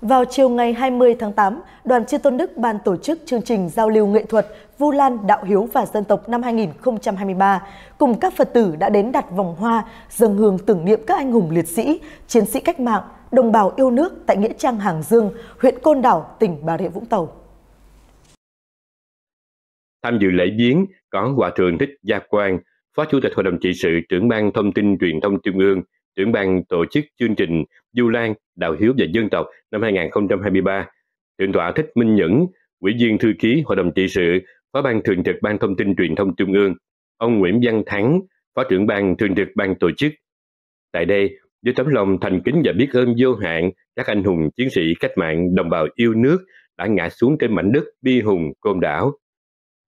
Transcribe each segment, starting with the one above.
Vào chiều ngày 20 tháng 8, Đoàn Chiêu Tôn Đức ban tổ chức chương trình giao lưu nghệ thuật Vu Lan Đạo Hiếu và Dân tộc năm 2023 cùng các Phật tử đã đến đặt vòng hoa, dâng hương tưởng niệm các anh hùng liệt sĩ, chiến sĩ cách mạng, đồng bào yêu nước tại Nghĩa Trang Hàng Dương, huyện Côn Đảo, tỉnh Bà Rịa Vũng Tàu. Tham dự lễ viếng có Hòa Thượng Thích Gia Quang, Phó Chủ tịch Hội đồng Trị sự trưởng ban thông tin truyền thông trung ương, trưởng ban tổ chức chương trình Du Lan, Đạo Hiếu và Dân tộc năm 2023, thượng tọa Thích Minh Nhẫn, Ủy viên Thư ký Hội đồng Trị sự, Phó ban Thường trực Ban Thông tin Truyền thông Trung ương, ông Nguyễn Văn Thắng, Phó trưởng ban Thường trực Ban tổ chức. Tại đây, với tấm lòng thành kính và biết ơn vô hạn, các anh hùng chiến sĩ cách mạng đồng bào yêu nước đã ngã xuống trên mảnh đất bi hùng côn đảo.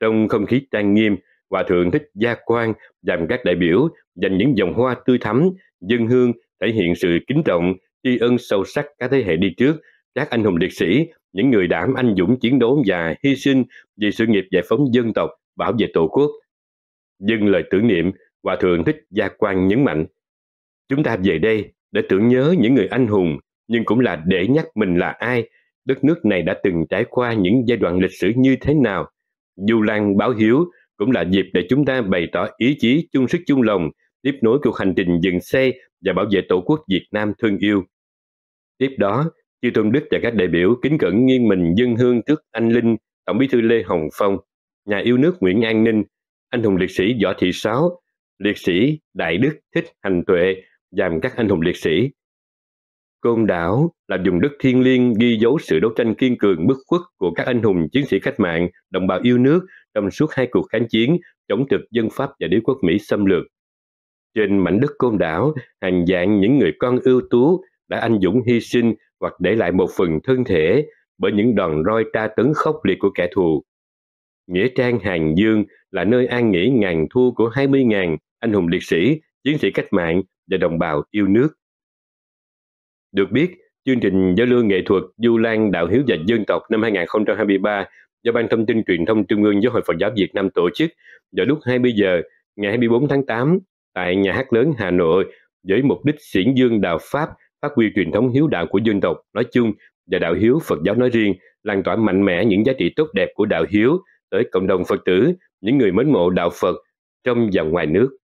Trong không khí trang nghiêm, và thường Thích Gia quan dành các đại biểu dành những dòng hoa tươi thắm, dân hương thể hiện sự kính trọng, tri ân sâu sắc các thế hệ đi trước, các anh hùng liệt sĩ, những người đảm anh dũng chiến đấu và hy sinh vì sự nghiệp giải phóng dân tộc, bảo vệ tổ quốc. Dừng lời tưởng niệm, và thường Thích Gia quan nhấn mạnh, chúng ta về đây để tưởng nhớ những người anh hùng, nhưng cũng là để nhắc mình là ai, đất nước này đã từng trải qua những giai đoạn lịch sử như thế nào. Du Lan báo hiếu cũng là dịp để chúng ta bày tỏ ý chí chung sức chung lòng, tiếp nối cuộc hành trình dừng xe và bảo vệ Tổ quốc Việt Nam thương yêu. Tiếp đó, Chư Tôn Đức và các đại biểu kính cẩn nghiêng mình dân hương trước anh Linh, Tổng bí thư Lê Hồng Phong, nhà yêu nước Nguyễn An Ninh, anh hùng liệt sĩ Võ Thị Sáu, liệt sĩ Đại Đức Thích Hành Tuệ và các anh hùng liệt sĩ. Côn đảo là dùng đất thiêng liêng ghi dấu sự đấu tranh kiên cường bất khuất của các anh hùng chiến sĩ cách mạng, đồng bào yêu nước trong suốt hai cuộc kháng chiến chống thực dân Pháp và đế quốc Mỹ xâm lược. Trên mảnh đất côn đảo, hàng dạng những người con ưu tú đã anh dũng hy sinh hoặc để lại một phần thân thể bởi những đòn roi tra tấn khốc liệt của kẻ thù. Nghĩa trang Hàng Dương là nơi an nghỉ ngàn thu của 20.000 anh hùng liệt sĩ, chiến sĩ cách mạng và đồng bào yêu nước. Được biết, chương trình giao lưu nghệ thuật Du Lan Đạo Hiếu và Dân tộc năm 2023 do Ban Thông tin Truyền thông Trung ương Giáo hội Phật giáo Việt Nam tổ chức vào lúc 20 giờ ngày 24 tháng 8 tại Nhà hát lớn Hà Nội với mục đích xiển dương đạo Pháp, phát huy truyền thống hiếu đạo của dân tộc nói chung và đạo hiếu Phật giáo nói riêng, lan tỏa mạnh mẽ những giá trị tốt đẹp của đạo hiếu tới cộng đồng Phật tử, những người mến mộ đạo Phật trong và ngoài nước.